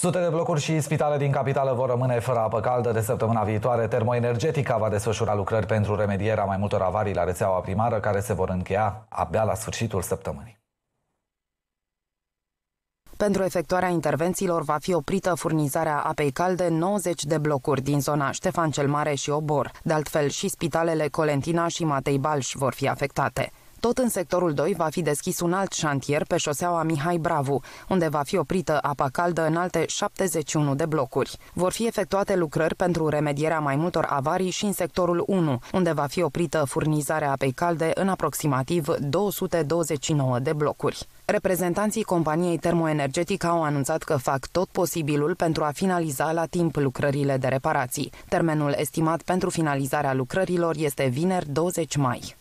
Sute de blocuri și spitale din capitală vor rămâne fără apă caldă de săptămâna viitoare. Termoenergetica va desfășura lucrări pentru remedierea mai multor avarii la rețeaua primară care se vor încheia abia la sfârșitul săptămânii. Pentru efectuarea intervențiilor va fi oprită furnizarea apei calde 90 de blocuri din zona Ștefan cel Mare și Obor. De altfel, și spitalele Colentina și Matei Balș vor fi afectate. Tot în sectorul 2 va fi deschis un alt șantier pe șoseaua Mihai Bravu, unde va fi oprită apa caldă în alte 71 de blocuri. Vor fi efectuate lucrări pentru remedierea mai multor avarii și în sectorul 1, unde va fi oprită furnizarea apei calde în aproximativ 229 de blocuri. Reprezentanții companiei termoenergetică au anunțat că fac tot posibilul pentru a finaliza la timp lucrările de reparații. Termenul estimat pentru finalizarea lucrărilor este vineri 20 mai.